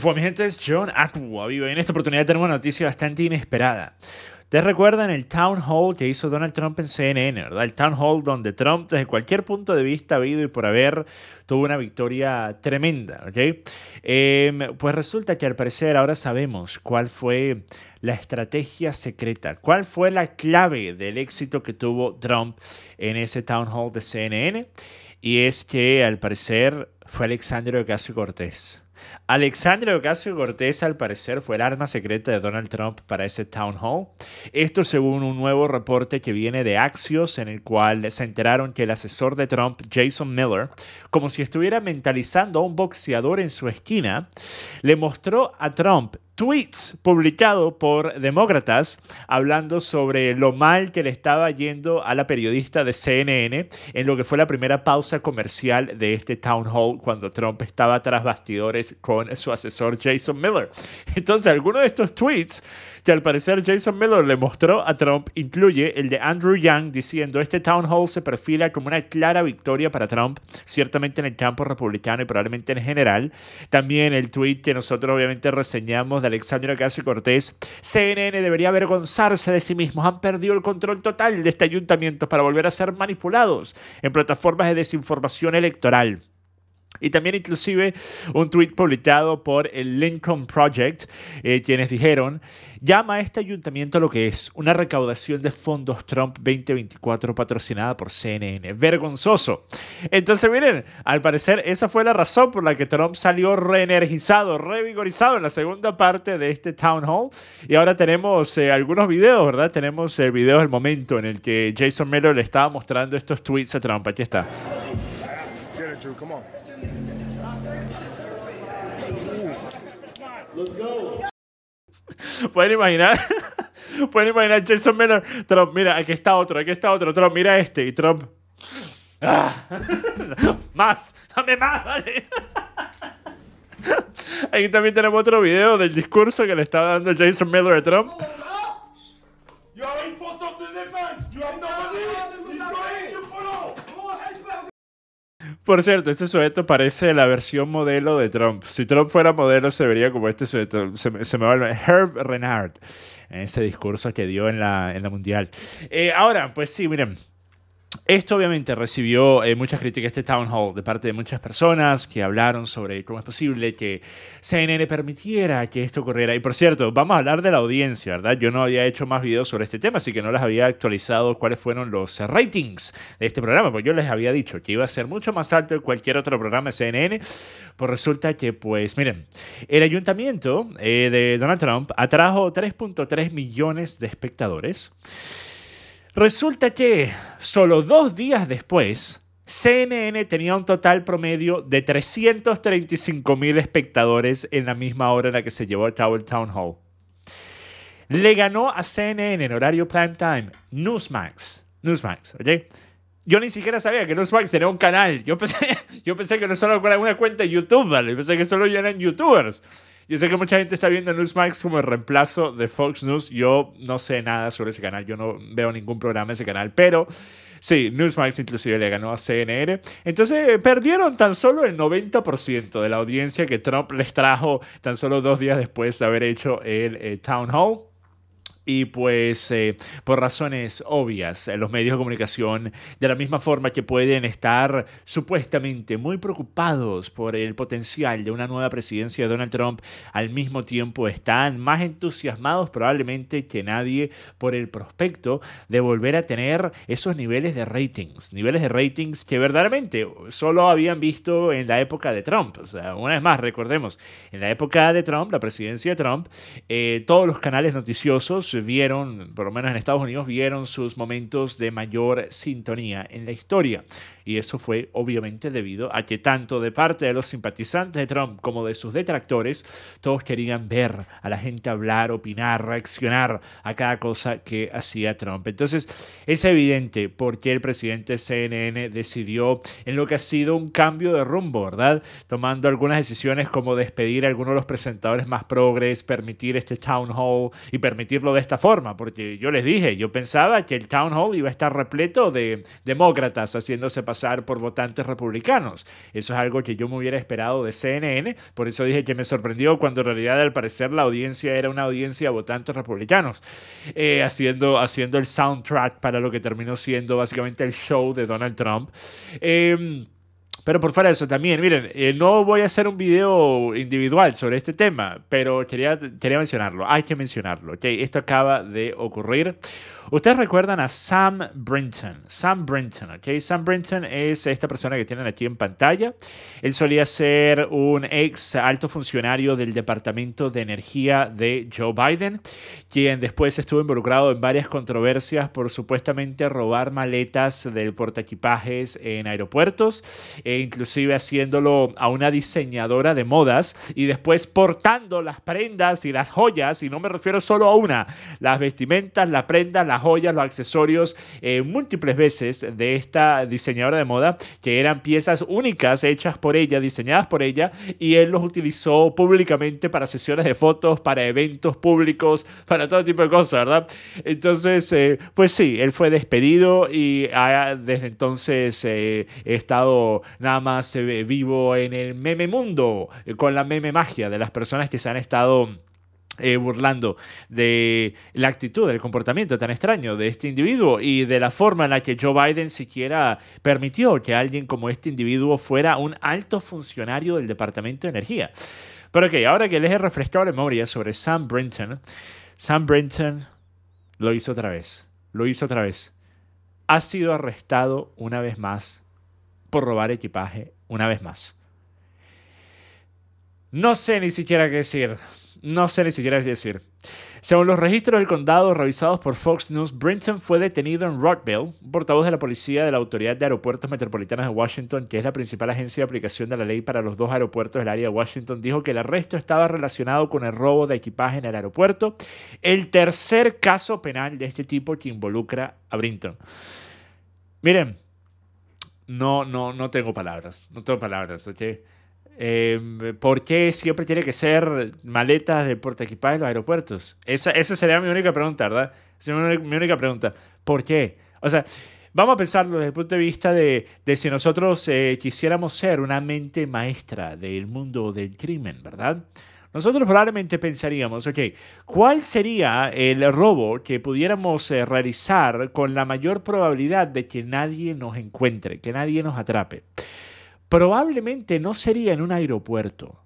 fue mi gente es John Y en esta oportunidad tenemos una noticia bastante inesperada. ¿Te recuerdan el town hall que hizo Donald Trump en CNN, verdad? El town hall donde Trump, desde cualquier punto de vista ha habido y por haber, tuvo una victoria tremenda, ¿ok? Em, pues resulta que al parecer ahora sabemos cuál fue la estrategia secreta, cuál fue la clave del éxito que tuvo Trump en ese town hall de CNN. Y es que al parecer fue Alexandria Ocasio Cortés. Alexandria Ocasio Cortés, al parecer, fue el arma secreta de Donald Trump para ese town hall. Esto según un nuevo reporte que viene de Axios, en el cual se enteraron que el asesor de Trump, Jason Miller, como si estuviera mentalizando a un boxeador en su esquina, le mostró a Trump tweets publicado por demócratas hablando sobre lo mal que le estaba yendo a la periodista de CNN en lo que fue la primera pausa comercial de este town hall cuando Trump estaba tras bastidores con su asesor Jason Miller. Entonces, algunos de estos tweets que al parecer Jason Miller le mostró a Trump incluye el de Andrew Yang diciendo este town hall se perfila como una clara victoria para Trump, ciertamente en el campo republicano y probablemente en general. También el tweet que nosotros obviamente reseñamos Alexandra Alexandria Cortés, CNN debería avergonzarse de sí mismos. Han perdido el control total de este ayuntamiento para volver a ser manipulados en plataformas de desinformación electoral. Y también inclusive un tweet publicado por el Lincoln Project, eh, quienes dijeron, llama a este ayuntamiento lo que es una recaudación de fondos Trump 2024 patrocinada por CNN. Vergonzoso. Entonces miren, al parecer esa fue la razón por la que Trump salió reenergizado, revigorizado en la segunda parte de este town hall. Y ahora tenemos eh, algunos videos, ¿verdad? Tenemos el eh, video del momento en el que Jason Miller le estaba mostrando estos tweets a Trump. Aquí está. Pueden imaginar, pueden imaginar Jason Miller. Trump, mira, aquí está otro, aquí está otro. Trump, mira este. Y Trump. ¡Ah! más, dame más, Aquí también tenemos otro video del discurso que le está dando Jason Miller a Trump. Por cierto, este sujeto parece la versión modelo de Trump. Si Trump fuera modelo, se vería como este sujeto. Se, me va a Herb Renard. en Ese discurso que dio en la, en la Mundial. Eh, ahora, pues sí, miren. Esto obviamente recibió eh, muchas críticas este town hall de parte de muchas personas que hablaron sobre cómo es posible que CNN permitiera que esto ocurriera. Y por cierto, vamos a hablar de la audiencia, ¿verdad? Yo no había hecho más videos sobre este tema, así que no les había actualizado cuáles fueron los ratings de este programa, porque yo les había dicho que iba a ser mucho más alto que cualquier otro programa de CNN. Pues resulta que, pues, miren, el ayuntamiento eh, de Donald Trump atrajo 3.3 millones de espectadores. Resulta que solo dos días después, CNN tenía un total promedio de 335 mil espectadores en la misma hora en la que se llevó a Tower Town Hall. Le ganó a CNN en horario prime time Newsmax. Newsmax, Yo ni siquiera sabía que Newsmax tenía un canal. Yo pensé, yo pensé que no solo era una cuenta de YouTube, ¿vale? Yo pensé que solo eran youtubers. Yo sé que mucha gente está viendo Newsmax como el reemplazo de Fox News. Yo no sé nada sobre ese canal, yo no veo ningún programa de ese canal, pero sí, Newsmax inclusive le ganó a CNN. Entonces eh, perdieron tan solo el 90% de la audiencia que Trump les trajo tan solo dos días después de haber hecho el eh, town hall. Y pues eh, por razones obvias, eh, los medios de comunicación, de la misma forma que pueden estar supuestamente muy preocupados por el potencial de una nueva presidencia de Donald Trump, al mismo tiempo están más entusiasmados probablemente que nadie por el prospecto de volver a tener esos niveles de ratings, niveles de ratings que verdaderamente solo habían visto en la época de Trump. O sea, una vez más, recordemos, en la época de Trump, la presidencia de Trump, eh, todos los canales noticiosos, vieron, por lo menos en Estados Unidos, vieron sus momentos de mayor sintonía en la historia. Y eso fue obviamente debido a que tanto de parte de los simpatizantes de Trump como de sus detractores, todos querían ver a la gente hablar, opinar, reaccionar a cada cosa que hacía Trump. Entonces, es evidente por qué el presidente CNN decidió en lo que ha sido un cambio de rumbo, ¿verdad? Tomando algunas decisiones como despedir a algunos de los presentadores más progres, permitir este town hall y permitirlo de esta forma, porque yo les dije, yo pensaba que el town hall iba a estar repleto de demócratas haciéndose pasar por votantes republicanos. Eso es algo que yo me hubiera esperado de CNN, por eso dije que me sorprendió cuando en realidad al parecer la audiencia era una audiencia de votantes republicanos, eh, haciendo, haciendo el soundtrack para lo que terminó siendo básicamente el show de Donald Trump. Em, pero por fuera de eso también, miren, eh, no voy a hacer un video individual sobre este tema, pero quería, quería mencionarlo, hay que mencionarlo, ¿ok? Esto acaba de ocurrir. Ustedes recuerdan a Sam Brinton. Sam Brinton, ¿ok? Sam Brinton es esta persona que tienen aquí en pantalla. Él solía ser un ex alto funcionario del Departamento de Energía de Joe Biden, quien después estuvo involucrado en varias controversias por supuestamente robar maletas del portaequipajes en aeropuertos inclusive haciéndolo a una diseñadora de modas y después portando las prendas y las joyas, y no me refiero solo a una, las vestimentas, las prendas, las joyas, los accesorios, eh, múltiples veces de esta diseñadora de moda, que eran piezas únicas hechas por ella, diseñadas por ella, y él los utilizó públicamente para sesiones de fotos, para eventos públicos, para todo tipo de cosas, ¿verdad? Entonces, eh, pues sí, él fue despedido y desde entonces eh, he estado nada más eh, vivo en el meme mundo, eh, con la meme magia de las personas que se han estado... Eh, burlando de la actitud, del comportamiento tan extraño de este individuo y de la forma en la que Joe Biden siquiera permitió que alguien como este individuo fuera un alto funcionario del Departamento de Energía. Pero ok, ahora que les he refrescado la memoria sobre Sam Brinton, Sam Brinton lo hizo otra vez, lo hizo otra vez. Ha sido arrestado una vez más por robar equipaje una vez más. No sé ni siquiera qué decir. No sé ni siquiera qué decir. Según los registros del condado revisados por Fox News, Brinton fue detenido en Rockville, un portavoz de la policía de la Autoridad de Aeropuertos Metropolitanos de Washington, que es la principal agencia de aplicación de la ley para los dos aeropuertos del área de Washington, dijo que el arresto estaba relacionado con el robo de equipaje en el aeropuerto, el tercer caso penal de este tipo que involucra a Brinton. Miren, no, no, no tengo palabras. No tengo palabras, ¿ok? Em, ¿Por qué siempre tiene que ser maletas de porta equipaje en los aeropuertos? Esa, sería mi única pregunta, ¿verdad? Esa sería mi, única pregunta. ¿Por qué? O sea, vamos a pensarlo desde el punto de vista de, si nosotros eh, quisiéramos ser una mente maestra del mundo del crimen, ¿verdad? nosotros probablemente pensaríamos, ok, ¿cuál sería el robo que pudiéramos eh, realizar con la mayor probabilidad de que nadie nos encuentre, que nadie nos atrape? Probablemente no sería en un aeropuerto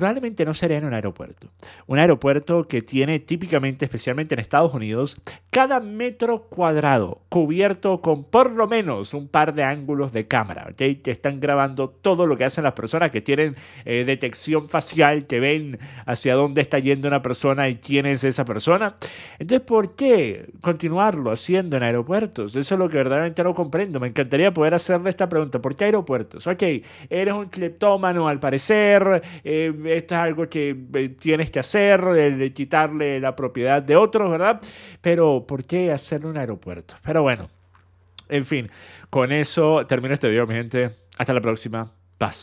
probablemente no sería en un aeropuerto. Un aeropuerto que tiene típicamente, especialmente en Estados Unidos, cada metro cuadrado cubierto con por lo menos un par de ángulos de cámara. ¿okay? Te están grabando todo lo que hacen las personas que tienen eh, detección facial, te ven hacia dónde está yendo una persona y quién es esa persona. Entonces, ¿por qué continuarlo haciendo en aeropuertos? Eso es lo que verdaderamente no comprendo. Me encantaría poder hacerle esta pregunta. ¿Por qué aeropuertos? Ok, eres un cleptómano al parecer. Eh, esto es algo que eh, tienes que hacer, el quitarle la propiedad de otros, ¿verdad? Pero ¿por qué hacer un aeropuerto? Pero bueno, en fin, con eso termino este video, mi gente. Hasta la próxima. Paz.